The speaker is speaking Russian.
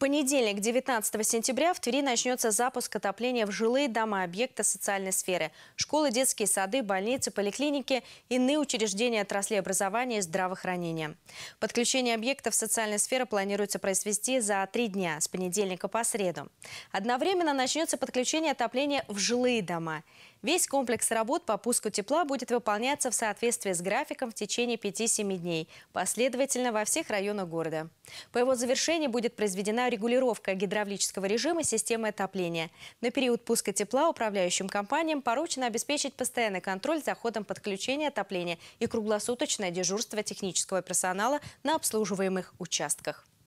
понедельник, 19 сентября, в Твери начнется запуск отопления в жилые дома объекта социальной сферы. Школы, детские сады, больницы, поликлиники, иные учреждения отрасли образования и здравоохранения. Подключение объектов социальной сферы планируется произвести за три дня, с понедельника по среду. Одновременно начнется подключение отопления в жилые дома. Весь комплекс работ по пуску тепла будет выполняться в соответствии с графиком в течение 5-7 дней, последовательно во всех районах города. По его завершении будет произведена регулировка гидравлического режима системы отопления. На период пуска тепла управляющим компаниям поручено обеспечить постоянный контроль за ходом подключения отопления и круглосуточное дежурство технического персонала на обслуживаемых участках.